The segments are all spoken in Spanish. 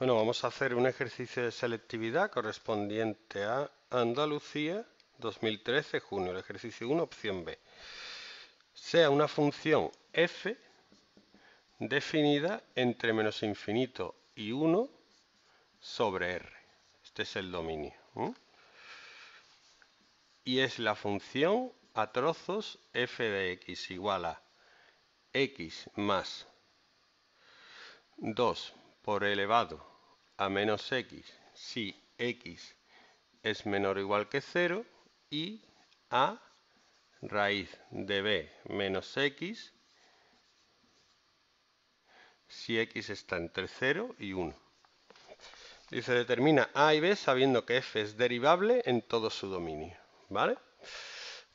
Bueno, vamos a hacer un ejercicio de selectividad correspondiente a Andalucía 2013, junio, el ejercicio 1, opción B. Sea una función f definida entre menos infinito y 1 sobre r. Este es el dominio. Y es la función a trozos f de x igual a x más 2 por elevado a menos x si x es menor o igual que 0 y a raíz de b menos x si x está entre 0 y 1. Y se determina a y b sabiendo que f es derivable en todo su dominio. ¿Vale?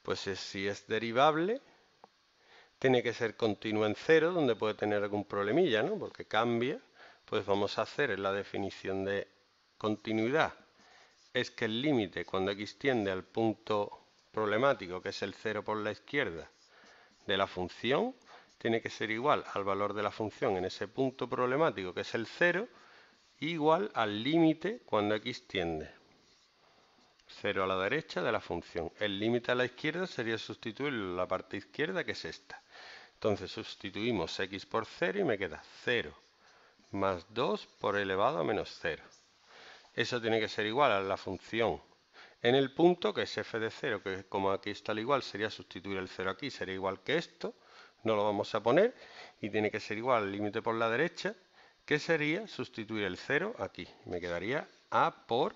Pues si es derivable, tiene que ser continua en 0, donde puede tener algún problemilla, ¿no? Porque cambia pues vamos a hacer en la definición de continuidad. Es que el límite cuando x tiende al punto problemático, que es el 0 por la izquierda, de la función, tiene que ser igual al valor de la función en ese punto problemático, que es el 0, igual al límite cuando x tiende. 0 a la derecha de la función. El límite a la izquierda sería sustituir la parte izquierda, que es esta. Entonces sustituimos x por 0 y me queda 0 más 2 por elevado a menos 0. Eso tiene que ser igual a la función en el punto, que es f de 0, que como aquí está al igual, sería sustituir el 0 aquí, sería igual que esto, no lo vamos a poner, y tiene que ser igual al límite por la derecha, que sería sustituir el 0 aquí. Me quedaría a por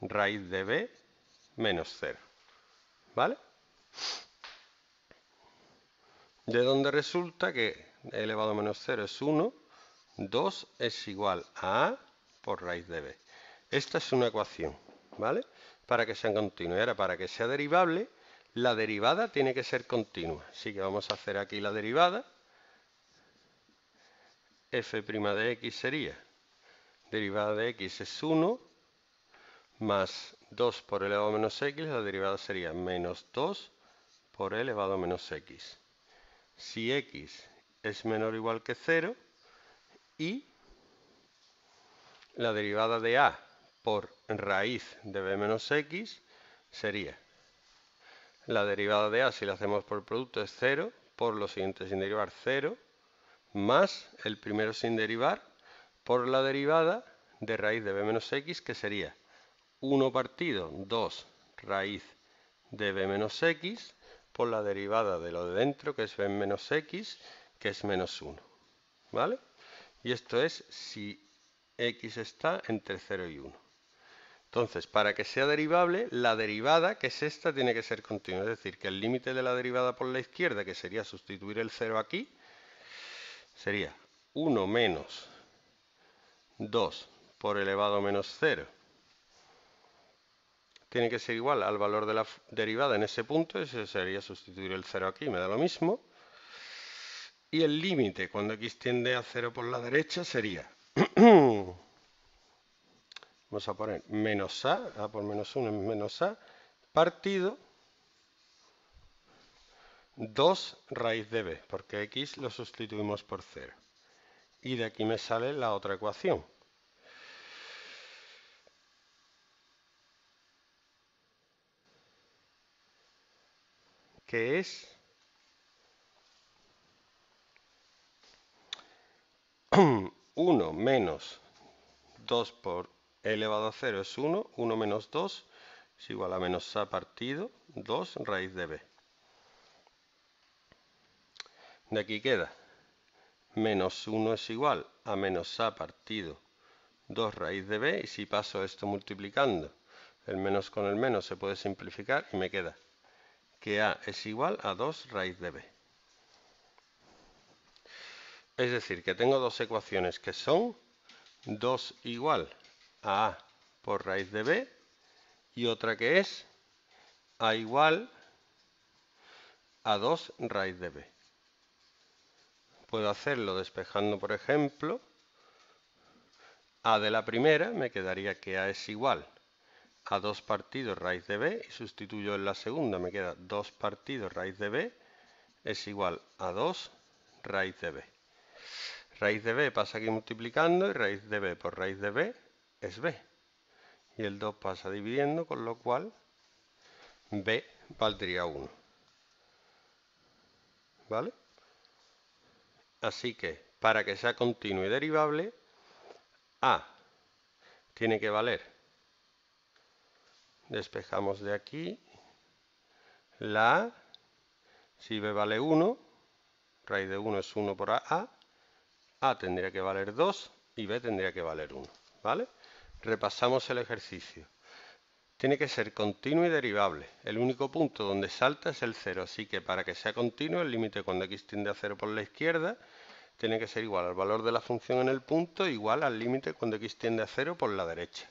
raíz de b menos 0. ¿Vale? de donde resulta que e elevado a menos 0 es 1, 2 es igual a A por raíz de B. Esta es una ecuación, ¿vale? Para que sea continua. Ahora, para que sea derivable, la derivada tiene que ser continua. Así que vamos a hacer aquí la derivada. f' de x sería, derivada de x es 1, más 2 por elevado a menos x, la derivada sería menos 2 por elevado a menos x si x es menor o igual que 0 y la derivada de a por raíz de b menos x sería la derivada de a si la hacemos por producto es 0 por lo siguiente sin derivar 0 más el primero sin derivar por la derivada de raíz de b menos x que sería 1 partido 2 raíz de b menos x por la derivada de lo de dentro, que es b menos x, que es menos 1. ¿Vale? Y esto es si x está entre 0 y 1. Entonces, para que sea derivable, la derivada, que es esta, tiene que ser continua. Es decir, que el límite de la derivada por la izquierda, que sería sustituir el 0 aquí, sería 1 menos 2 por elevado a menos 0 tiene que ser igual al valor de la derivada en ese punto, ese sería sustituir el 0 aquí, me da lo mismo. Y el límite cuando x tiende a 0 por la derecha sería, vamos a poner menos a, a por menos 1 es menos a, partido 2 raíz de b, porque x lo sustituimos por 0. Y de aquí me sale la otra ecuación. que es 1 menos 2 por elevado a 0 es 1, 1 menos 2 es igual a menos a partido 2 raíz de b. De aquí queda menos 1 es igual a menos a partido 2 raíz de b y si paso esto multiplicando el menos con el menos se puede simplificar y me queda que A es igual a 2 raíz de B. Es decir, que tengo dos ecuaciones que son 2 igual a A por raíz de B y otra que es A igual a 2 raíz de B. Puedo hacerlo despejando, por ejemplo, A de la primera, me quedaría que A es igual a 2 partidos raíz de b y sustituyo en la segunda, me queda 2 partidos raíz de b es igual a 2 raíz de b. Raíz de b pasa aquí multiplicando y raíz de b por raíz de b es b. Y el 2 pasa dividiendo, con lo cual b valdría 1. ¿Vale? Así que para que sea continuo y derivable, a tiene que valer despejamos de aquí, la A, si B vale 1, raíz de 1 es 1 por A, A tendría que valer 2 y B tendría que valer 1, ¿vale? Repasamos el ejercicio. Tiene que ser continuo y derivable. El único punto donde salta es el 0, así que para que sea continuo, el límite cuando x tiende a 0 por la izquierda tiene que ser igual al valor de la función en el punto igual al límite cuando x tiende a 0 por la derecha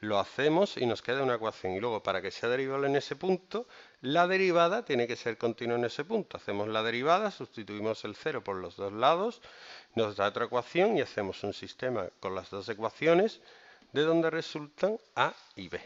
lo hacemos y nos queda una ecuación. Y luego, para que sea derivable en ese punto, la derivada tiene que ser continua en ese punto. Hacemos la derivada, sustituimos el 0 por los dos lados, nos da otra ecuación y hacemos un sistema con las dos ecuaciones de donde resultan A y B.